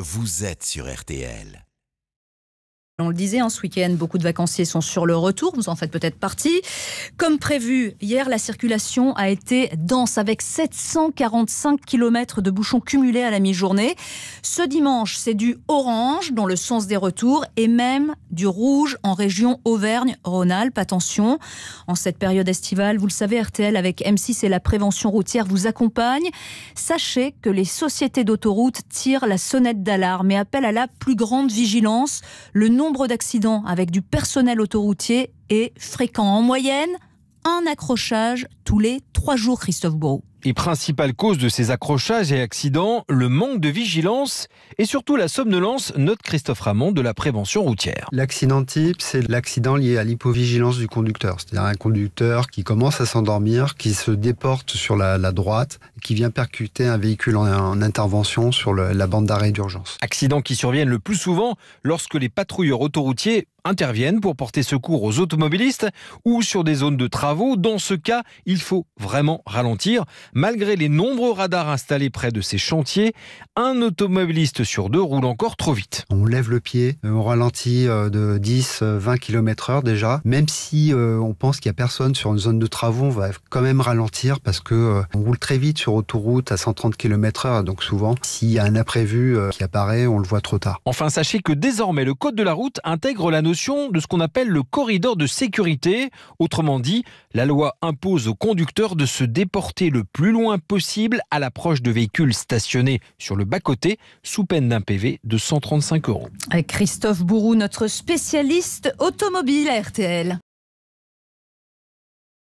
Vous êtes sur RTL. On le disait, en hein, ce week-end, beaucoup de vacanciers sont sur le retour, vous en faites peut-être partie. Comme prévu, hier, la circulation a été dense, avec 745 km de bouchons cumulés à la mi-journée. Ce dimanche, c'est du orange dans le sens des retours, et même du rouge en région Auvergne-Rhône-Alpes. Attention, en cette période estivale, vous le savez, RTL avec M6 et la prévention routière vous accompagne. Sachez que les sociétés d'autoroutes tirent la sonnette d'alarme et appellent à la plus grande vigilance. Le nom nombre d'accidents avec du personnel autoroutier est fréquent. En moyenne, un accrochage tous les trois jours, Christophe Bourreau. Et principale cause de ces accrochages et accidents, le manque de vigilance et surtout la somnolence, note Christophe Ramon de la prévention routière. L'accident type, c'est l'accident lié à l'hypovigilance du conducteur, c'est-à-dire un conducteur qui commence à s'endormir, qui se déporte sur la, droite, qui vient percuter un véhicule en, intervention sur la bande d'arrêt d'urgence. Accidents qui surviennent le plus souvent lorsque les patrouilleurs autoroutiers interviennent pour porter secours aux automobilistes ou sur des zones de travaux. Dans ce cas, il faut vraiment ralentir. Malgré les nombreux radars installés près de ces chantiers, un automobiliste sur deux roule encore trop vite. On lève le pied, euh, on ralentit euh, de 10, 20 km heure déjà. Même si euh, on pense qu'il n'y a personne sur une zone de travaux, on va quand même ralentir parce qu'on roule très vite sur autoroute à 130 km h Donc souvent, s'il y a un imprévu qui apparaît, on le voit trop tard. Enfin, sachez que désormais, le code de la route intègre la notion de ce qu'on appelle le corridor de sécurité. Autrement dit, la loi impose aux conducteurs de se déporter le plus plus loin possible à l'approche de véhicules stationnés sur le bas-côté, sous peine d'un PV de 135 euros. Avec Christophe Bourou, notre spécialiste automobile RTL.